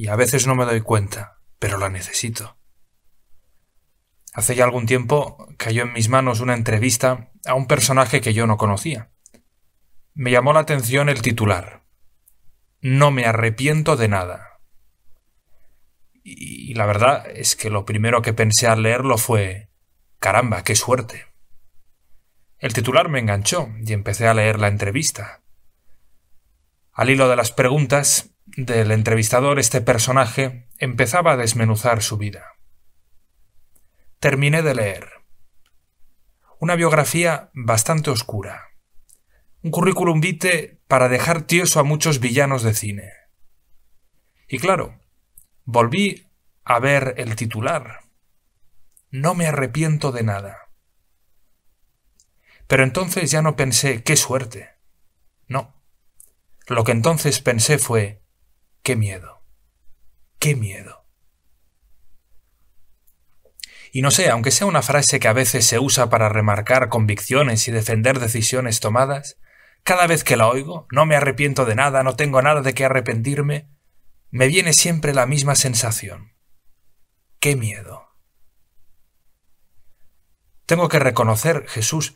y a veces no me doy cuenta, pero la necesito. Hace ya algún tiempo cayó en mis manos una entrevista a un personaje que yo no conocía. Me llamó la atención el titular. No me arrepiento de nada. Y la verdad es que lo primero que pensé al leerlo fue caramba, qué suerte. El titular me enganchó y empecé a leer la entrevista. Al hilo de las preguntas, del entrevistador este personaje empezaba a desmenuzar su vida. Terminé de leer. Una biografía bastante oscura. Un currículum vitae para dejar tieso a muchos villanos de cine. Y claro, volví a ver el titular. No me arrepiento de nada. Pero entonces ya no pensé qué suerte. No. Lo que entonces pensé fue Qué miedo. Qué miedo. Y no sé, aunque sea una frase que a veces se usa para remarcar convicciones y defender decisiones tomadas, cada vez que la oigo, no me arrepiento de nada, no tengo nada de qué arrepentirme, me viene siempre la misma sensación. ¡Qué miedo! Tengo que reconocer, Jesús,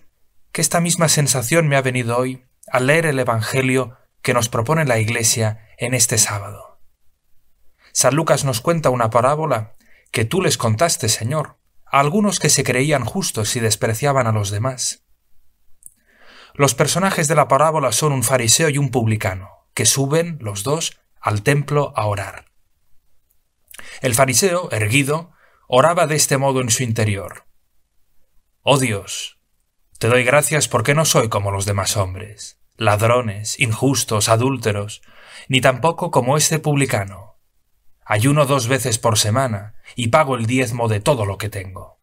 que esta misma sensación me ha venido hoy al leer el Evangelio que nos propone la Iglesia en este sábado. San Lucas nos cuenta una parábola que tú les contaste, Señor, a algunos que se creían justos y despreciaban a los demás. Los personajes de la parábola son un fariseo y un publicano, que suben, los dos, al templo a orar. El fariseo, erguido, oraba de este modo en su interior. Oh Dios, te doy gracias porque no soy como los demás hombres ladrones, injustos, adúlteros, ni tampoco como este publicano. Ayuno dos veces por semana y pago el diezmo de todo lo que tengo.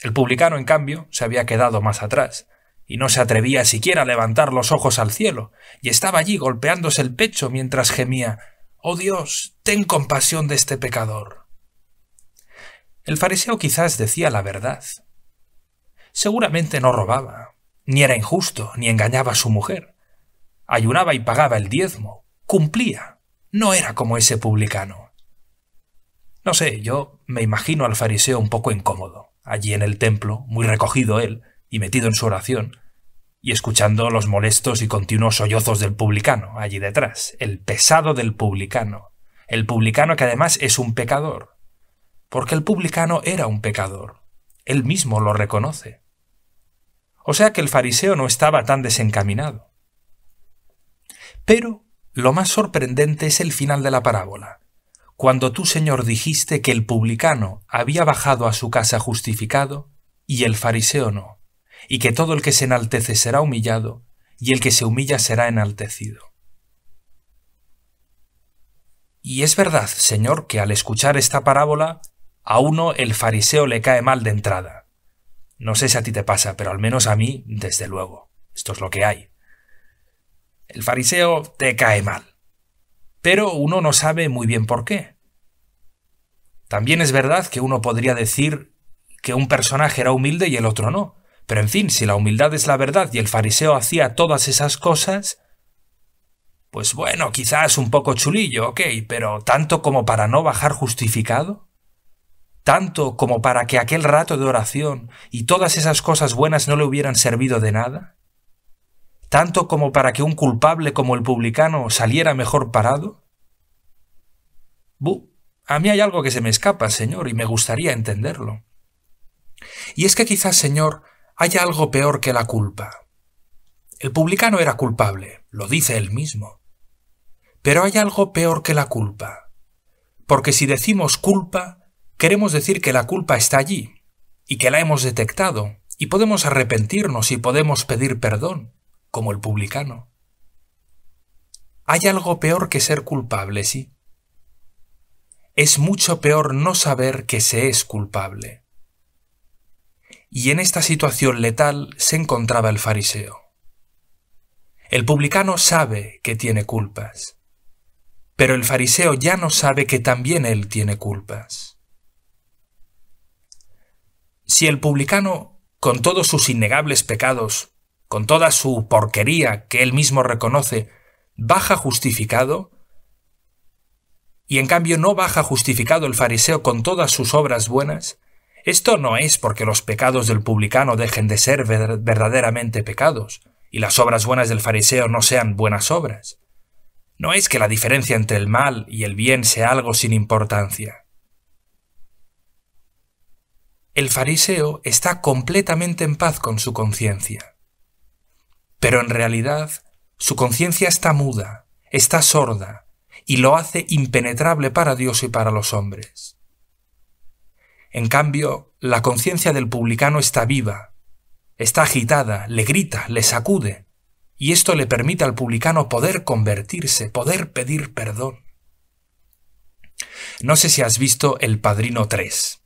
El publicano, en cambio, se había quedado más atrás, y no se atrevía siquiera a levantar los ojos al cielo, y estaba allí golpeándose el pecho mientras gemía Oh Dios, ten compasión de este pecador. El fariseo quizás decía la verdad. Seguramente no robaba, ni era injusto, ni engañaba a su mujer. Ayunaba y pagaba el diezmo. Cumplía. No era como ese publicano. No sé, yo me imagino al fariseo un poco incómodo, allí en el templo, muy recogido él, y metido en su oración, y escuchando los molestos y continuos sollozos del publicano, allí detrás, el pesado del publicano, el publicano que además es un pecador, porque el publicano era un pecador, él mismo lo reconoce. O sea que el fariseo no estaba tan desencaminado. Pero lo más sorprendente es el final de la parábola. Cuando tú, Señor, dijiste que el publicano había bajado a su casa justificado y el fariseo no, y que todo el que se enaltece será humillado y el que se humilla será enaltecido. Y es verdad, Señor, que al escuchar esta parábola, a uno el fariseo le cae mal de entrada. No sé si a ti te pasa, pero al menos a mí, desde luego. Esto es lo que hay. El fariseo te cae mal. Pero uno no sabe muy bien por qué. También es verdad que uno podría decir que un personaje era humilde y el otro no. Pero en fin, si la humildad es la verdad y el fariseo hacía todas esas cosas, pues bueno, quizás un poco chulillo, ok, pero tanto como para no bajar justificado tanto como para que aquel rato de oración y todas esas cosas buenas no le hubieran servido de nada? ¿Tanto como para que un culpable como el publicano saliera mejor parado? Bu, a mí hay algo que se me escapa, Señor, y me gustaría entenderlo. Y es que quizás, Señor, haya algo peor que la culpa. El publicano era culpable, lo dice él mismo. Pero hay algo peor que la culpa. Porque si decimos culpa, queremos decir que la culpa está allí y que la hemos detectado y podemos arrepentirnos y podemos pedir perdón, como el publicano. Hay algo peor que ser culpable, sí. Es mucho peor no saber que se es culpable. Y en esta situación letal se encontraba el fariseo. El publicano sabe que tiene culpas, pero el fariseo ya no sabe que también él tiene culpas. Si el publicano, con todos sus innegables pecados, con toda su porquería que él mismo reconoce, baja justificado, y en cambio no baja justificado el fariseo con todas sus obras buenas, esto no es porque los pecados del publicano dejen de ser verdaderamente pecados, y las obras buenas del fariseo no sean buenas obras. No es que la diferencia entre el mal y el bien sea algo sin importancia el fariseo está completamente en paz con su conciencia. Pero en realidad, su conciencia está muda, está sorda, y lo hace impenetrable para Dios y para los hombres. En cambio, la conciencia del publicano está viva, está agitada, le grita, le sacude, y esto le permite al publicano poder convertirse, poder pedir perdón. No sé si has visto El Padrino 3.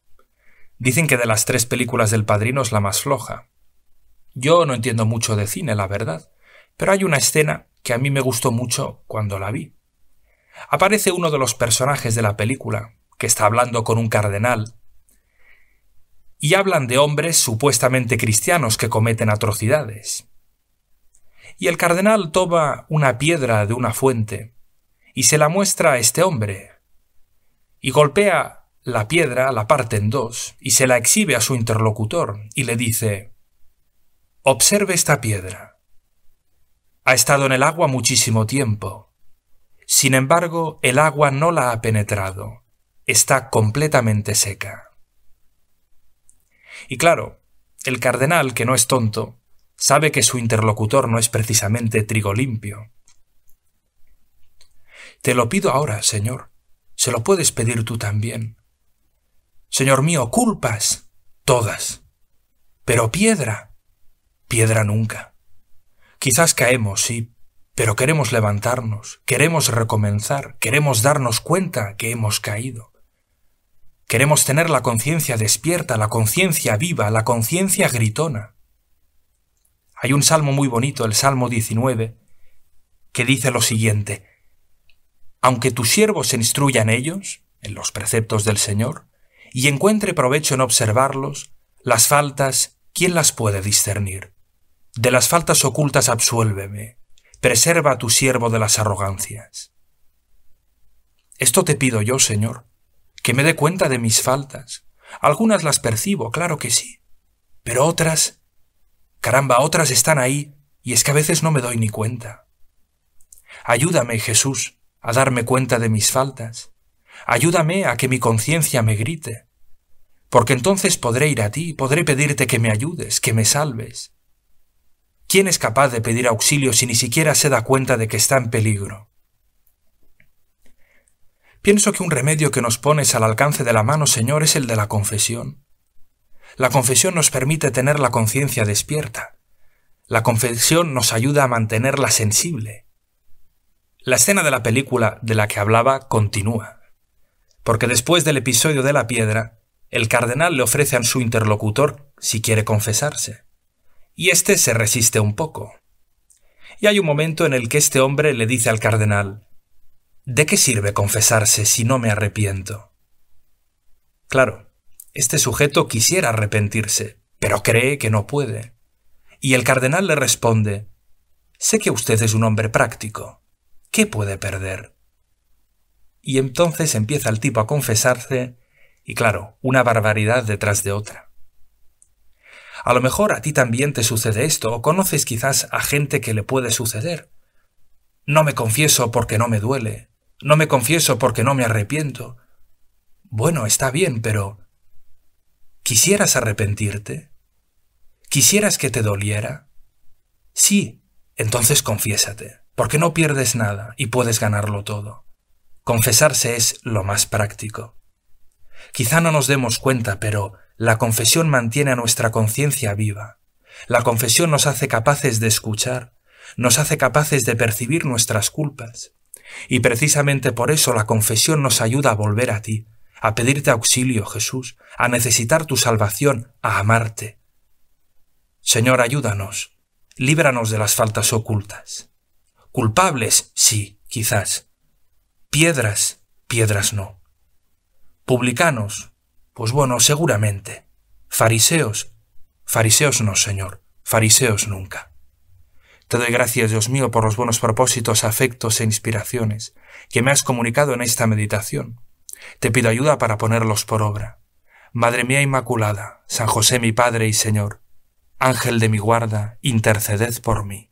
Dicen que de las tres películas del padrino es la más floja. Yo no entiendo mucho de cine, la verdad, pero hay una escena que a mí me gustó mucho cuando la vi. Aparece uno de los personajes de la película, que está hablando con un cardenal, y hablan de hombres supuestamente cristianos que cometen atrocidades. Y el cardenal toma una piedra de una fuente y se la muestra a este hombre, y golpea la piedra la parte en dos y se la exhibe a su interlocutor y le dice, Observe esta piedra. Ha estado en el agua muchísimo tiempo. Sin embargo, el agua no la ha penetrado. Está completamente seca. Y claro, el cardenal, que no es tonto, sabe que su interlocutor no es precisamente trigo limpio. Te lo pido ahora, señor. Se lo puedes pedir tú también. Señor mío, culpas, todas. Pero piedra, piedra nunca. Quizás caemos, sí, pero queremos levantarnos, queremos recomenzar, queremos darnos cuenta que hemos caído. Queremos tener la conciencia despierta, la conciencia viva, la conciencia gritona. Hay un salmo muy bonito, el Salmo 19, que dice lo siguiente, Aunque tus siervos se instruyan ellos, en los preceptos del Señor, y encuentre provecho en observarlos, las faltas, ¿quién las puede discernir? De las faltas ocultas absuélveme, preserva a tu siervo de las arrogancias. Esto te pido yo, Señor, que me dé cuenta de mis faltas. Algunas las percibo, claro que sí, pero otras, caramba, otras están ahí y es que a veces no me doy ni cuenta. Ayúdame, Jesús, a darme cuenta de mis faltas Ayúdame a que mi conciencia me grite, porque entonces podré ir a ti, podré pedirte que me ayudes, que me salves. ¿Quién es capaz de pedir auxilio si ni siquiera se da cuenta de que está en peligro? Pienso que un remedio que nos pones al alcance de la mano, Señor, es el de la confesión. La confesión nos permite tener la conciencia despierta. La confesión nos ayuda a mantenerla sensible. La escena de la película de la que hablaba continúa porque después del episodio de la piedra, el cardenal le ofrece a su interlocutor si quiere confesarse, y éste se resiste un poco. Y hay un momento en el que este hombre le dice al cardenal, ¿De qué sirve confesarse si no me arrepiento? Claro, este sujeto quisiera arrepentirse, pero cree que no puede. Y el cardenal le responde, Sé que usted es un hombre práctico. ¿Qué puede perder? Y entonces empieza el tipo a confesarse y claro, una barbaridad detrás de otra. A lo mejor a ti también te sucede esto o conoces quizás a gente que le puede suceder. No me confieso porque no me duele, no me confieso porque no me arrepiento. Bueno, está bien, pero ¿quisieras arrepentirte? ¿Quisieras que te doliera? Sí, entonces confiésate, porque no pierdes nada y puedes ganarlo todo. Confesarse es lo más práctico. Quizá no nos demos cuenta, pero la confesión mantiene a nuestra conciencia viva. La confesión nos hace capaces de escuchar, nos hace capaces de percibir nuestras culpas. Y precisamente por eso la confesión nos ayuda a volver a ti, a pedirte auxilio, Jesús, a necesitar tu salvación, a amarte. Señor, ayúdanos, líbranos de las faltas ocultas. Culpables, sí, quizás, Piedras, piedras no. Publicanos, pues bueno, seguramente. Fariseos, fariseos no, Señor, fariseos nunca. Te doy gracias, Dios mío, por los buenos propósitos, afectos e inspiraciones que me has comunicado en esta meditación. Te pido ayuda para ponerlos por obra. Madre mía Inmaculada, San José mi Padre y Señor, Ángel de mi guarda, interceded por mí.